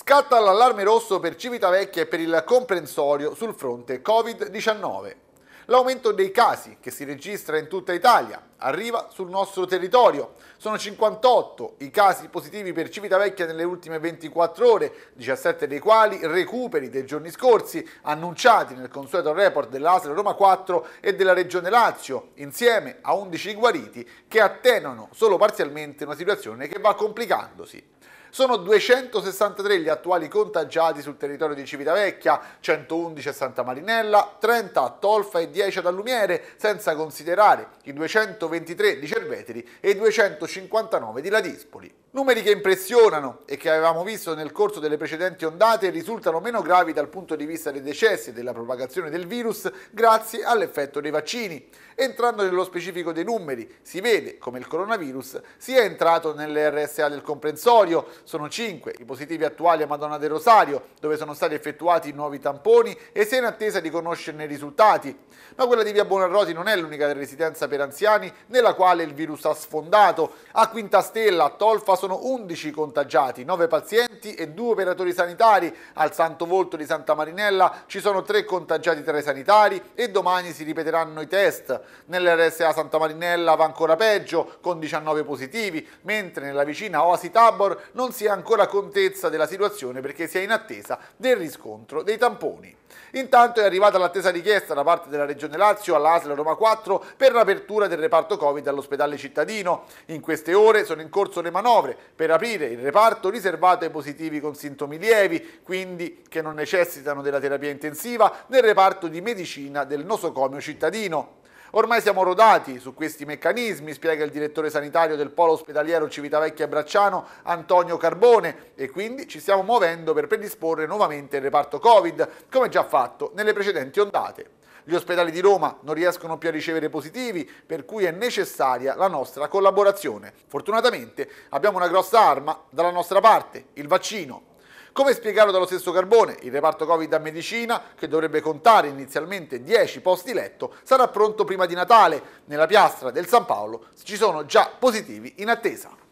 Scatta l'allarme rosso per Civitavecchia e per il comprensorio sul fronte Covid-19. L'aumento dei casi che si registra in tutta Italia arriva sul nostro territorio. Sono 58 i casi positivi per Civitavecchia nelle ultime 24 ore, 17 dei quali recuperi dei giorni scorsi annunciati nel consueto report dell'Asle Roma 4 e della Regione Lazio, insieme a 11 guariti che attenuano solo parzialmente una situazione che va complicandosi. Sono 263 gli attuali contagiati sul territorio di Civitavecchia, 111 a Santa Marinella, 30 a Tolfa e 10 ad Allumiere, senza considerare i 223 di Cerveteri e i 259 di Ladispoli. Numeri che impressionano e che avevamo visto nel corso delle precedenti ondate risultano meno gravi dal punto di vista dei decessi e della propagazione del virus grazie all'effetto dei vaccini. Entrando nello specifico dei numeri, si vede come il coronavirus sia entrato nell'RSA del comprensorio, sono 5 i positivi attuali a Madonna del Rosario, dove sono stati effettuati nuovi tamponi e si è in attesa di conoscerne i risultati. Ma quella di via Buonarroti non è l'unica residenza per anziani nella quale il virus ha sfondato. A Quinta Stella, a Tolfa sono 11 contagiati, 9 pazienti e 2 operatori sanitari. Al Santo Volto di Santa Marinella ci sono 3 contagiati tra i sanitari e domani si ripeteranno i test. Nell'RSA Santa Marinella va ancora peggio, con 19 positivi, mentre nella vicina Oasi Tabor non non si ha ancora contezza della situazione perché si è in attesa del riscontro dei tamponi. Intanto è arrivata l'attesa richiesta da parte della Regione Lazio all'ASL Roma 4 per l'apertura del reparto Covid all'ospedale cittadino. In queste ore sono in corso le manovre per aprire il reparto riservato ai positivi con sintomi lievi, quindi che non necessitano della terapia intensiva, nel reparto di medicina del nosocomio cittadino. Ormai siamo rodati su questi meccanismi, spiega il direttore sanitario del polo ospedaliero Civitavecchia Bracciano, Antonio Carbone, e quindi ci stiamo muovendo per predisporre nuovamente il reparto Covid, come già fatto nelle precedenti ondate. Gli ospedali di Roma non riescono più a ricevere positivi, per cui è necessaria la nostra collaborazione. Fortunatamente abbiamo una grossa arma dalla nostra parte, il vaccino. Come spiegato dallo stesso Carbone, il reparto Covid a medicina, che dovrebbe contare inizialmente 10 posti letto, sarà pronto prima di Natale. Nella piastra del San Paolo ci sono già positivi in attesa.